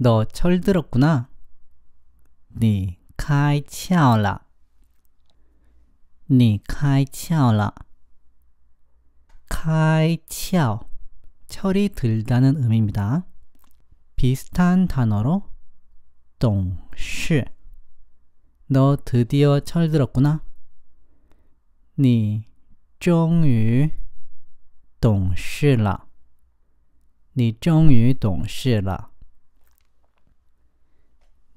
너 철들었구나. 니 카이 치아오라니 카이 치아오라 카이 치아오. 철이 들다는 의미입니다. 비슷한 단어로 동시. 너 드디어 철들었구나. 니 종유 동시라. 니 종유 동시라.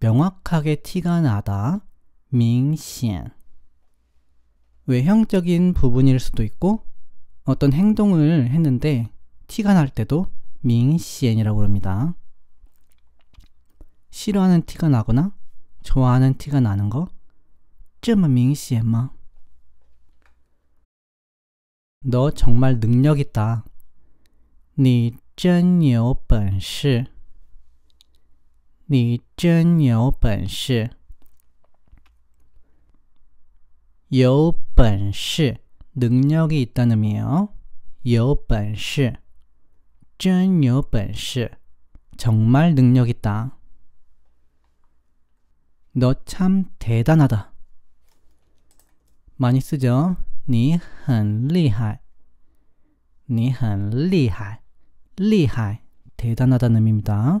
명확하게 티가 나다, 밍显. 외형적인 부분일 수도 있고 어떤 행동을 했는데 티가 날 때도 밍显이라고 합니다. 싫어하는 티가 나거나 좋아하는 티가 나는 거, 这么明显吗?너 정말 능력 있다. 你真有本事。 你真有本事，有本事능력이 있다는 의有本事,真有本事, 정말 능력 있다. 너 참 대단하다. 많이 쓰죠? 你很厉害,你很厉害,厉害, 대단하다는 의미입니다.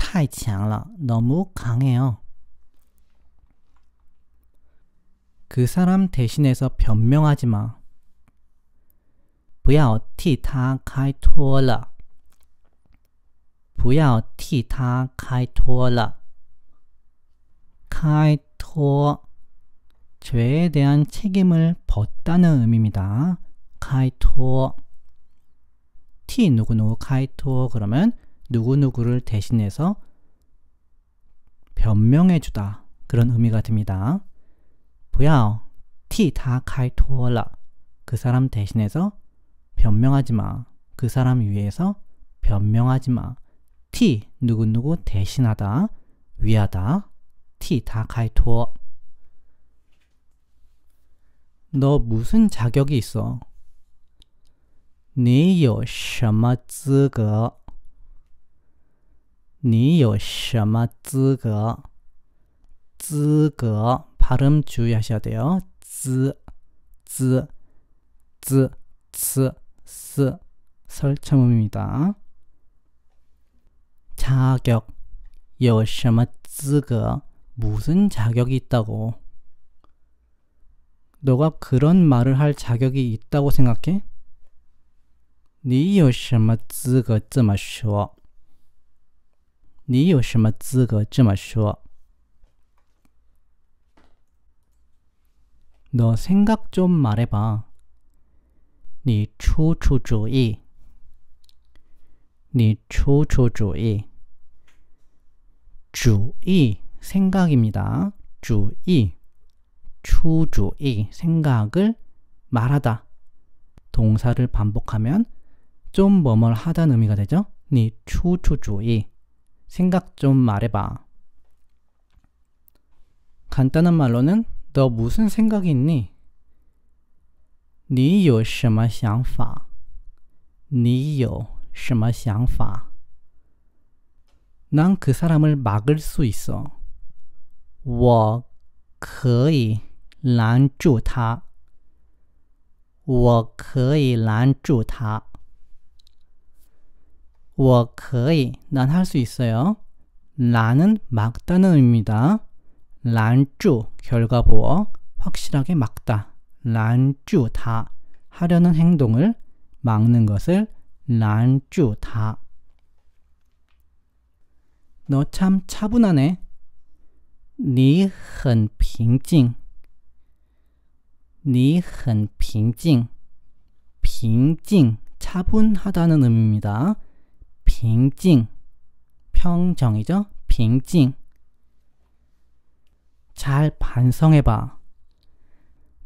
太强了. 너무 강해요. 그 사람 대신해서 변명하지 마. 不要替他开脱了.不要替他开脱了.开脱. 죄에 대한 책임을 벗다는 의미입니다. 카이토 티 누구누구 카이토 그러면 누구누구를 대신해서 변명해 주다. 그런 의미가 듭니다. 不要替他开脱了.그 사람 대신해서 변명하지 마. 그 사람 위해서 변명하지 마. 티 누구누구 대신하다. 위하다. 티他开脱. 너 무슨 자격이 있어? 你有什么资格 네, 你有什么资格？资格발음 주의하셔야 돼요. 쯔, 쯔, 쯔, 쯔, 쓰 설정음입니다. 자격 요시마 쯔거 무슨 자격이 있다고? 너가 그런 말을 할 자격이 있다고 생각해? 니 요시마 쯔거 쯔마쇼 你有什么资格这么说？너 생각 좀 말해봐. 你出出主意.你出出主意. 주의 생각입니다. 주의 추주의 생각을 말하다. 동사를 반복하면 좀 뭐뭐하다는 의미가 되죠. 你出出主意. 생각 좀 말해봐. 간단한 말로는 너 무슨 생각이 있니? 你有什么想法?你有什么想法? 난그 사람을 막을 수 있어. 我可以拦住他.我可以拦住他. 我可以,난할수 있어요. 나는 막다는 의미입니다. 란쭈, 결과보어, 확실하게 막다. 란쭈, 다. 하려는 행동을 막는 것을 란쭈, 다. 너 참 차분하네. 你很平静.你很平静.平静, 차분하다는 의미입니다. 빙징 평정이죠. 빙징 잘 반성해봐.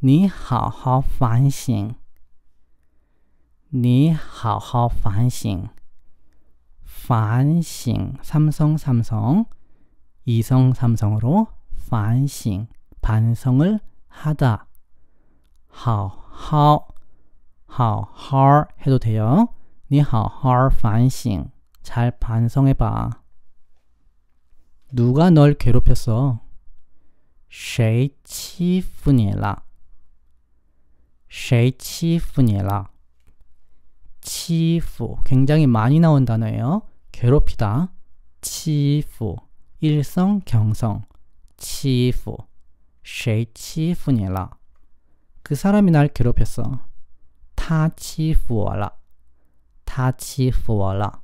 니好好反省니好好反省 반싱 삼성 삼성 이성 삼성으로 반싱 반성을 하다 하오 하오 하 해도 돼요. 니好好反省 잘 반성해봐. 누가 널 괴롭혔어? 谁欺负你了?谁欺负你了?欺负 굉장히 많이 나온 단어예요. 괴롭히다. 欺负 일성 경성. 欺负谁欺负你了?그 사람이 날 괴롭혔어. 他欺负我了.他欺负我了.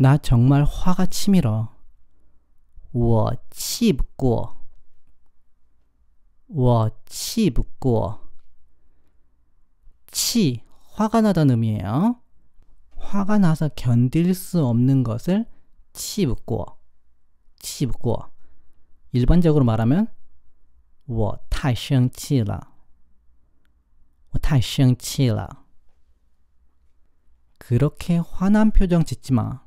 나 정말 화가 치밀어. 我气不过.我气不过. 치, 화가 나다는 의미예요. 화가 나서 견딜 수 없는 것을 치부고. 치부고. 일반적으로 말하면 我太生气了.我太生气了. 그렇게 화난 표정 짓지 마.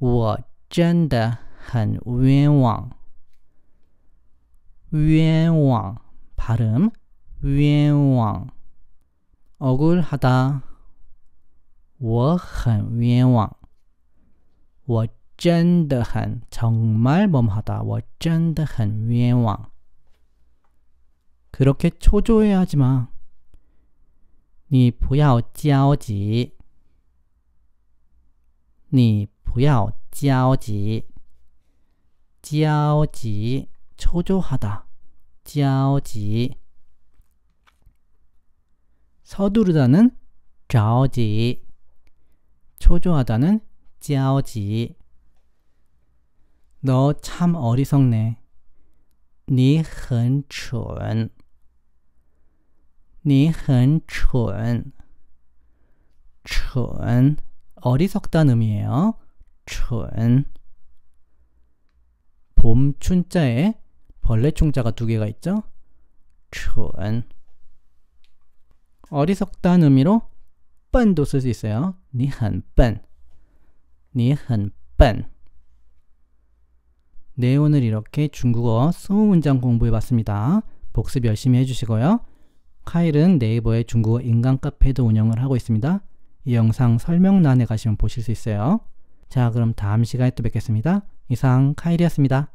我真的很冤枉。冤枉발음冤枉 억울하다 我很冤枉我真的很 정말 뭐하다 我真的很冤枉 그렇게 초조해 하지 마. 你不要焦急。你 不要焦急，焦急，초조하 다， 焦急。서두르다는着急, 초조하다는 짜오너참 어리석네. 你很蠢.你很蠢.蠢 어리석다는 의미예요. 춘 봄춘자에 벌레충자가 두 개가 있죠. 춘 어리석다는 의미로 뻔도 쓸 수 있어요. 니很 뻔. 니很 뻔. 네, 오늘 이렇게 중국어 20문장 공부해봤습니다. 복습 열심히 해주시고요. 카일은 네이버에 중국어 인간 카페도 운영을 하고 있습니다. 이 영상 설명란에 가시면 보실 수 있어요. 자, 그럼 다음 시간에 또 뵙겠습니다. 이상 카일이었습니다.